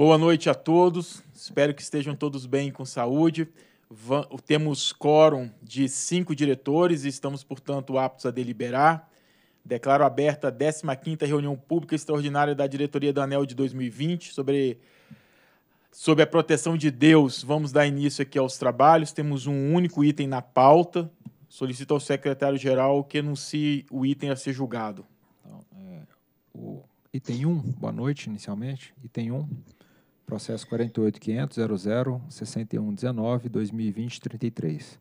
Boa noite a todos. Espero que estejam todos bem com saúde. Temos quórum de cinco diretores e estamos, portanto, aptos a deliberar. Declaro aberta a 15ª reunião pública extraordinária da diretoria do ANEL de 2020 sobre sobre a proteção de Deus. Vamos dar início aqui aos trabalhos. Temos um único item na pauta. Solicito ao secretário-geral que anuncie o item a ser julgado. Então, é, o item 1, um, boa noite, inicialmente. Item 1, um, processo 48.500.00.6119.2020.33.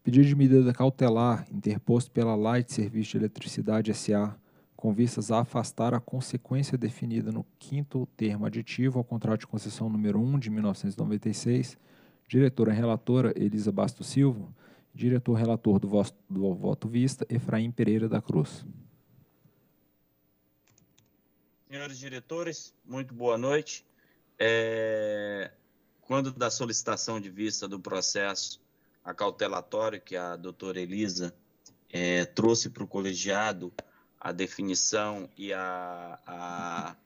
Pedido de medida cautelar interposto pela Light Serviço de Eletricidade S.A., com vistas a afastar a consequência definida no quinto termo aditivo ao contrato de concessão número 1 de 1996, diretora relatora Elisa Basto Silva, diretor relator do voto, do voto vista Efraim Pereira da Cruz. Senhores diretores, muito boa noite. É, quando da solicitação de vista do processo acautelatório que a doutora Elisa é, trouxe para o colegiado a definição e a, a,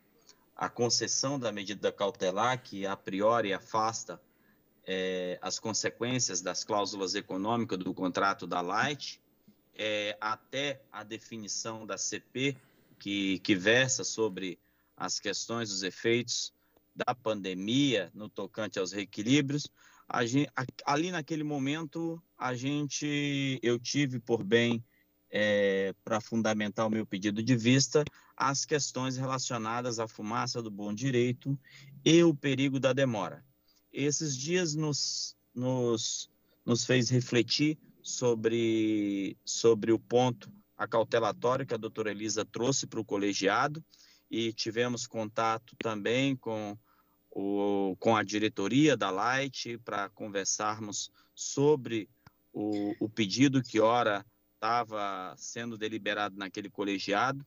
a, concessão da medida cautelar que a priori afasta é, as consequências das cláusulas econômicas do contrato da Light é, até a definição da CP que, que versa sobre as questões dos efeitos da pandemia no tocante aos reequilíbrios. Gente, ali naquele momento, a gente, eu tive por bem é, para fundamentar o meu pedido de vista as questões relacionadas à fumaça do bom direito e o perigo da demora. Esses dias nos, nos, nos fez refletir sobre, sobre o ponto acautelatório que a doutora Elisa trouxe para o colegiado e tivemos contato também com o, com a diretoria da Light para conversarmos sobre o, o pedido que ora estava sendo deliberado naquele colegiado.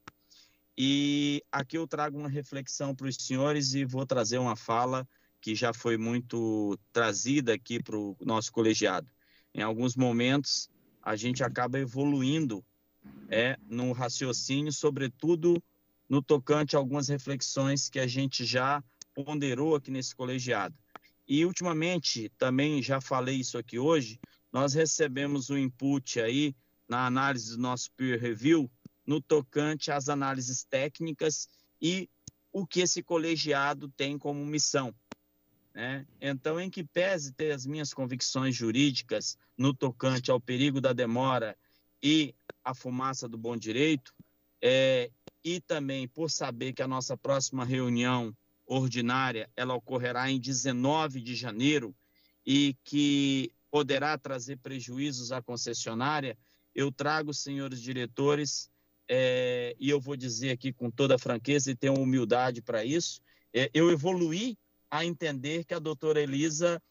E aqui eu trago uma reflexão para os senhores e vou trazer uma fala que já foi muito trazida aqui para o nosso colegiado. Em alguns momentos, a gente acaba evoluindo é, no raciocínio, sobretudo no tocante a algumas reflexões que a gente já ponderou aqui nesse colegiado. E ultimamente, também já falei isso aqui hoje, nós recebemos um input aí na análise do nosso peer review no tocante às análises técnicas e o que esse colegiado tem como missão. Né? Então, em que pese ter as minhas convicções jurídicas no tocante ao perigo da demora e à fumaça do bom direito, é, e também por saber que a nossa próxima reunião ordinária, ela ocorrerá em 19 de janeiro e que poderá trazer prejuízos à concessionária, eu trago, senhores diretores, é, e eu vou dizer aqui com toda franqueza e tenho humildade para isso, é, eu evoluí a entender que a doutora Elisa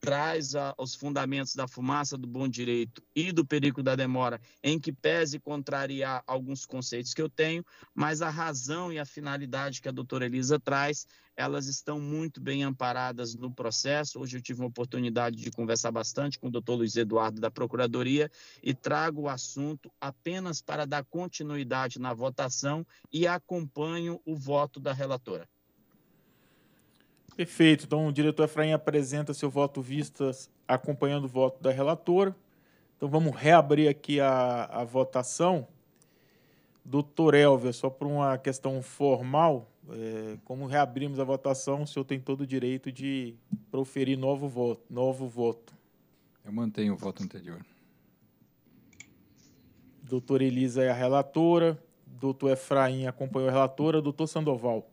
traz a, os fundamentos da fumaça do bom direito e do perigo da demora, em que pese contrariar alguns conceitos que eu tenho, mas a razão e a finalidade que a doutora Elisa traz, elas estão muito bem amparadas no processo. Hoje eu tive uma oportunidade de conversar bastante com o doutor Luiz Eduardo da Procuradoria e trago o assunto apenas para dar continuidade na votação e acompanho o voto da relatora. Perfeito. Então, o diretor Efraim apresenta seu voto vistas acompanhando o voto da relatora. Então, vamos reabrir aqui a, a votação. Doutor Elvia, só por uma questão formal, é, como reabrimos a votação, o senhor tem todo o direito de proferir novo voto. Novo voto. Eu mantenho o voto anterior. Doutor Elisa é a relatora, doutor Efraim acompanhou a relatora, doutor Sandoval.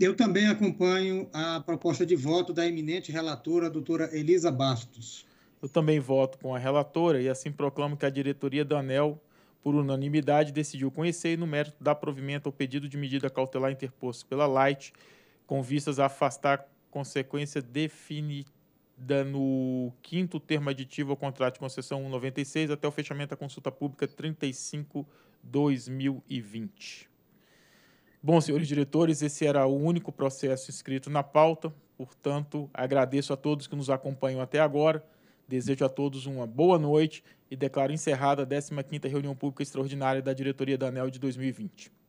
Eu também acompanho a proposta de voto da eminente relatora, a doutora Elisa Bastos. Eu também voto com a relatora e assim proclamo que a diretoria do ANEL, por unanimidade, decidiu conhecer e, no mérito, dar provimento ao pedido de medida cautelar interposto pela Light, com vistas a afastar consequência definida no quinto termo aditivo ao contrato de concessão 196 até o fechamento da consulta pública 35 2020. Bom, senhores diretores, esse era o único processo inscrito na pauta, portanto, agradeço a todos que nos acompanham até agora. Desejo a todos uma boa noite e declaro encerrada a 15ª reunião pública extraordinária da diretoria da ANEL de 2020.